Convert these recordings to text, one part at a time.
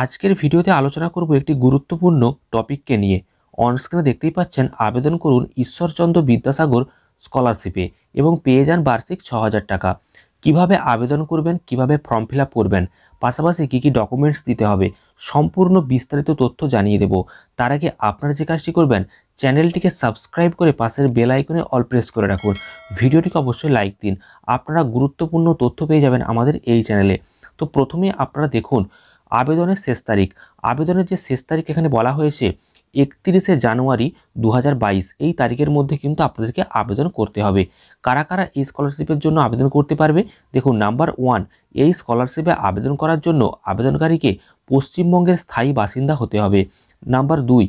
আজকের ভিডিওতে আলোচনা করব একটি গুরুত্বপূর্ণ টপিককে নিয়ে অনস্ক্রিনে দেখতেই পাচ্ছেন আবেদন করুন ঈশ্বরচন্দ্র বিদ্যাসাগর স্কলারশিপে এবং পেয়ে যান বার্ষিক ছ হাজার টাকা কিভাবে আবেদন করবেন কিভাবে ফর্ম ফিল করবেন পাশাপাশি কী কী ডকুমেন্টস দিতে হবে সম্পূর্ণ বিস্তারিত তথ্য জানিয়ে দেব তার আগে আপনারা যে কাজটি করবেন চ্যানেলটিকে সাবস্ক্রাইব করে পাশের বেল আইকনে অল প্রেস করে রাখুন ভিডিওটিকে অবশ্যই লাইক দিন আপনারা গুরুত্বপূর্ণ তথ্য পেয়ে যাবেন আমাদের এই চ্যানেলে তো প্রথমে আপনারা দেখুন আবেদনের শেষ তারিখ আবেদনের যে শেষ তারিখ এখানে বলা হয়েছে একত্রিশে জানুয়ারি দু এই তারিখের মধ্যে কিন্তু আপনাদেরকে আবেদন করতে হবে কারা কারা এই স্কলারশিপের জন্য আবেদন করতে পারবে দেখুন নাম্বার ওয়ান এই স্কলারশিপে আবেদন করার জন্য আবেদনকারীকে পশ্চিমবঙ্গের স্থায়ী বাসিন্দা হতে হবে নাম্বার দুই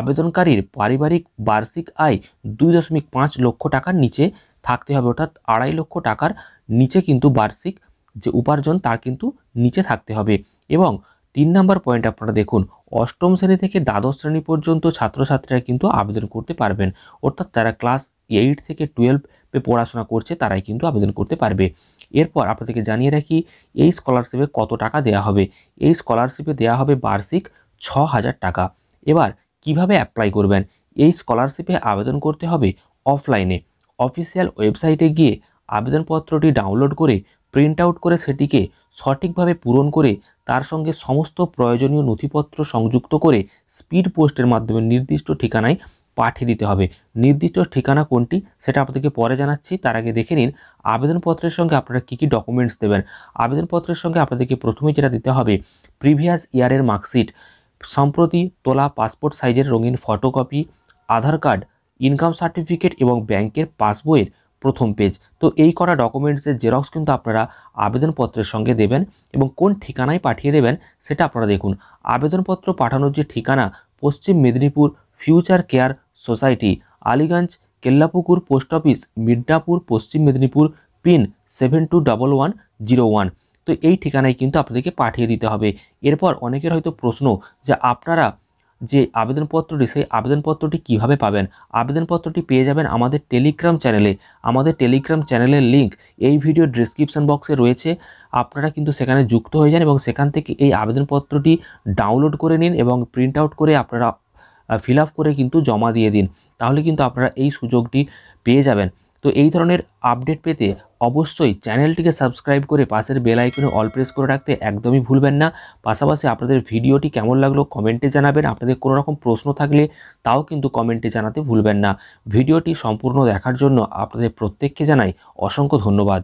আবেদনকারীর পারিবারিক বার্ষিক আয় দুই দশমিক পাঁচ লক্ষ টাকার নিচে থাকতে হবে অর্থাৎ আড়াই লক্ষ টাকার নিচে কিন্তু বার্ষিক যে উপার্জন তার কিন্তু নিচে থাকতে হবে এবং তিন নাম্বার পয়েন্ট আপনারা দেখুন অষ্টম শ্রেণী থেকে দ্বাদশ শ্রেণী পর্যন্ত ছাত্রছাত্রীরা কিন্তু আবেদন করতে পারবেন অর্থাৎ তারা ক্লাস এইট থেকে টুয়েলভে পড়াশোনা করছে তারাই কিন্তু আবেদন করতে পারবে এরপর আপনাদেরকে জানিয়ে রাখি এই স্কলারশিপে কত টাকা দেয়া হবে এই স্কলারশিপে দেয়া হবে বার্ষিক ছ হাজার টাকা এবার কিভাবে অ্যাপ্লাই করবেন এই স্কলারশিপে আবেদন করতে হবে অফলাইনে অফিসিয়াল ওয়েবসাইটে গিয়ে আবেদনপত্রটি ডাউনলোড করে প্রিন্ট আউট করে সেটিকে সঠিকভাবে পূরণ করে তার সঙ্গে সমস্ত প্রয়োজনীয় নথিপত্র সংযুক্ত করে স্পিড পোস্টের মাধ্যমে নির্দিষ্ট ঠিকানায় পাঠিয়ে দিতে হবে নির্দিষ্ট ঠিকানা কোনটি সেটা আপনাদেরকে পরে জানাচ্ছি তার আগে দেখে নিন আবেদনপত্রের সঙ্গে আপনারা কী কী ডকুমেন্টস দেবেন আবেদনপত্রের সঙ্গে আপনাদেরকে প্রথমে যেটা দিতে হবে প্রিভিয়াস ইয়ারের মার্কশিট সম্প্রতি তোলা পাসপোর্ট সাইজের রঙিন photocopy Aadhaar card income certificate এবং ব্যাংকের পাসবইয়ের প্রথম পেজ তো এই করা ডকুমেন্টসের জেরক্স কিন্তু আপনারা আবেদনপত্রের সঙ্গে দেবেন এবং কোন ঠিকানায় পাঠিয়ে দেবেন সেটা আপনারা দেখুন আবেদনপত্র পাঠানোর যে ঠিকানা পশ্চিম Medinipur future care society Aliganj Kellapukur post office Midnapur পশ্চিম Medinipur pin seven two double one zero one তো এই ঠিকানায় কিন্তু আপনাদেরকে পাঠিয়ে দিতে হবে এরপর অনেকের হয়তো প্রশ্ন যে আপনারা যে আবেদনপত্রটি সেই আবেদনপত্রটি কিভাবে পাবেন আবেদনপত্রটি পেয়ে যাবেন আমাদের টেলিগ্রাম চ্যানেলে আমাদের টেলিগ্রাম চ্যানেলের লিঙ্ক এই ভিডিও ডিসক্রিপশান বক্সে রয়েছে আপনারা কিন্তু সেখানে যুক্ত হয়ে যান এবং সেখান থেকে এই আবেদনপত্রটি ডাউনলোড করে নিন এবং প্রিন্ট আউট করে আপনারা ফিল আপ করে কিন্তু জমা দিয়ে দিন তাহলে কিন্তু আপনারা এই সুযোগটি পেয়ে যাবেন তো এই ধরনের আপডেট পেতে অবশ্যই চ্যানেলটিকে সাবস্ক্রাইব করে পাশের বেল আইকনে অল প্রেস করে রাখতে একদমই ভুলবেন না পাশাপাশি আপনাদের ভিডিওটি কেমন লাগলো কমেন্টে জানাবেন আপনাদের কোনো রকম প্রশ্ন থাকলে তাও কিন্তু কমেন্টে জানাতে ভুলবেন না ভিডিওটি সম্পূর্ণ দেখার জন্য আপনাদের প্রত্যেককে জানাই অসংখ্য ধন্যবাদ